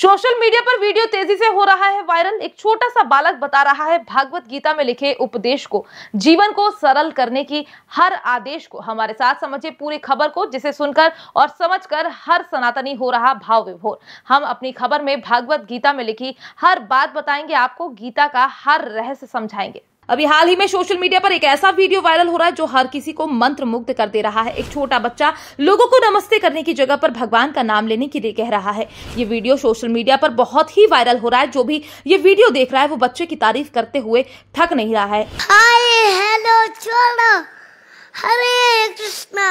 social media पर video तेजी से हो रहा है वायरल एक छोटा सा बालक बता रहा है भागवत गीता में लिखे उपदेश को जीवन को सरल करने की हर आदेश को हमारे साथ समझे पूरी खबर को जिसे सुनकर और समझकर हर सनातनी हो रहा भाव विभोर हम अपनी खबर में भागवत गीता में लिखी हर बात बताएंगे आपको गीता का हर रहस्य समझाएंगे अभी हाल ही में सोशल मीडिया पर एक ऐसा वीडियो वायरल हो रहा है जो हर किसी को मंत्र मुग्ध कर दे रहा है एक छोटा बच्चा लोगों को नमस्ते करने की जगह पर भगवान का नाम लेने के लिए कह रहा है ये वीडियो सोशल मीडिया पर बहुत ही वायरल हो रहा है जो भी ये वीडियो देख रहा है वो बच्चे की तारीफ करते हुए थक नहीं रहा है आए, हेलो, हरे कृष्णा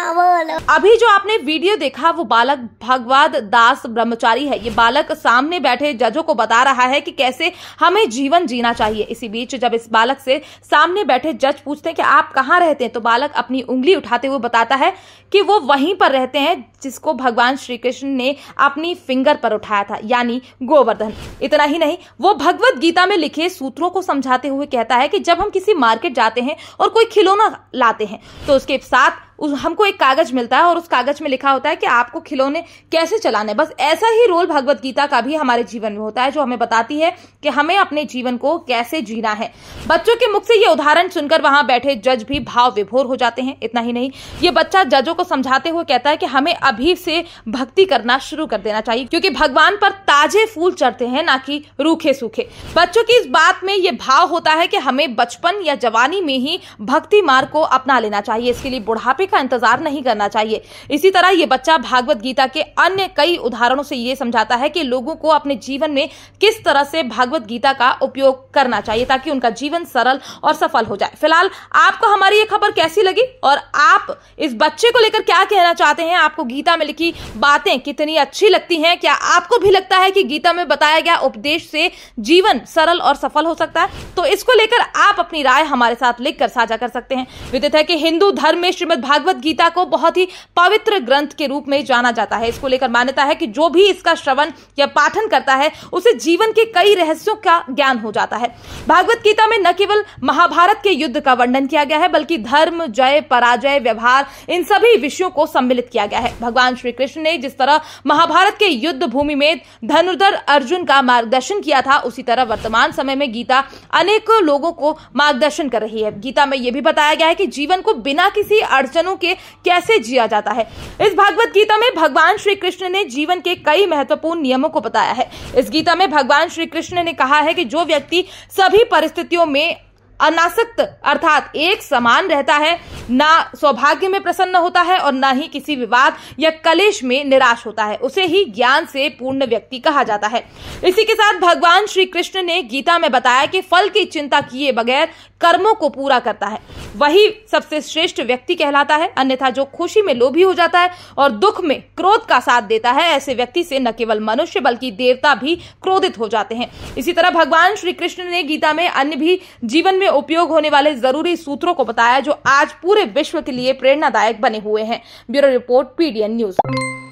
अभी जो आपने वीडियो देखा वो बालक भगवाद दास ब्रह्मचारी है ये बालक सामने बैठे जजों को बता रहा है कि कैसे हमें जीवन जीना चाहिए इसी बीच जब इस बालक से सामने बैठे जज पूछते हैं कि आप कहाँ रहते हैं तो बालक अपनी उंगली उठाते हुए बताता है कि वो वहीं पर रहते हैं जिसको भगवान श्री कृष्ण ने अपनी फिंगर पर उठाया था यानी गोवर्धन इतना ही नहीं वो भगवत गीता में लिखे सूत्रों को समझाते हुए कहता है कि जब हम किसी मार्केट जाते हैं और कोई खिलौना लाते हैं तो उसके साथ उस हमको एक कागज मिलता है और उस कागज में लिखा होता है कि आपको खिलौने कैसे चलाने बस ऐसा ही रोल भगवत गीता का भी हमारे जीवन में होता है जो हमें बताती है कि हमें अपने जीवन को कैसे जीना है बच्चों के मुख से ये उदाहरण सुनकर वहां बैठे जज भी भाव विभोर हो जाते हैं इतना ही नहीं ये बच्चा जजों को समझाते हुए कहता है कि हमें अभी से भक्ति करना शुरू कर देना चाहिए क्योंकि भगवान पर ताजे फूल चढ़ते हैं ना कि रूखे सूखे बच्चों की इस बात में ये भाव होता है कि हमें बचपन या जवानी में ही भक्ति मार्ग को अपना लेना चाहिए इसके लिए बुढ़ापे का इंतजार नहीं करना चाहिए इसी तरह ये बच्चा भागवत गीता के अन्य कई उदाहरणों से ये समझाता है कि लोगों को अपने जीवन में किस तरह से भागवत गीता का उपयोग करना चाहिए ताकि उनका जीवन सरल और सफल हो जाए फिलहाल आपको हमारी ये खबर कैसी लगी और आप इस बच्चे को लेकर क्या कहना चाहते हैं आपको गीता में लिखी बातें कितनी अच्छी लगती हैं क्या आपको भी लगता है कि गीता में बताया गया उपदेश से जीवन सरल और सफल हो सकता है तो इसको लेकर आप अपनी राय हमारे साथ लिखकर साझा कर सकते हैं विदित है कि हिंदू धर्म में श्रीमद भाग भागवत गीता को बहुत ही पवित्र ग्रंथ के रूप में जाना जाता है इसको लेकर मान्यता है कि जो भी इसका श्रवण या पाठन करता है उसे जीवन के कई रहस्यों का ज्ञान हो जाता है भागवत गीता में न केवल महाभारत के युद्ध का वर्णन किया गया है बल्कि धर्म जय पराजय व्यवहार इन सभी विषयों को सम्मिलित किया गया है भगवान श्री कृष्ण ने जिस तरह महाभारत के युद्ध भूमि में धनुर्धर अर्जुन का मार्गदर्शन किया था उसी तरह वर्तमान समय में गीता अनेकों लोगों को मार्गदर्शन कर रही है गीता में यह भी बताया गया है कि जीवन को बिना किसी अड़चन बंधनों के कैसे जिया जाता है इस भागवत गीता में भगवान श्री कृष्ण ने जीवन के कई महत्वपूर्ण नियमों को बताया है इस गीता में भगवान श्री कृष्ण ने कहा है कि जो व्यक्ति सभी परिस्थितियों में अनासक्त अर्थात एक समान रहता है ना सौभाग्य में प्रसन्न होता है और ना ही किसी विवाद या कलेश में निराश होता है उसे ही ज्ञान से पूर्ण व्यक्ति कहा जाता है इसी के साथ भगवान श्री कृष्ण ने गीता में बताया कि फल की चिंता किए बगैर कर्मों को पूरा करता है वही सबसे श्रेष्ठ व्यक्ति कहलाता है अन्यथा जो खुशी में लोभी हो जाता है और दुख में क्रोध का साथ देता है ऐसे व्यक्ति से न केवल मनुष्य बल्कि देवता भी क्रोधित हो जाते हैं इसी तरह भगवान श्री कृष्ण ने गीता में अन्य भी जीवन में उपयोग होने वाले जरूरी सूत्रों को बताया जो आज पूरे विश्व के लिए प्रेरणादायक बने हुए हैं ब्यूरो रिपोर्ट पीडीएन न्यूज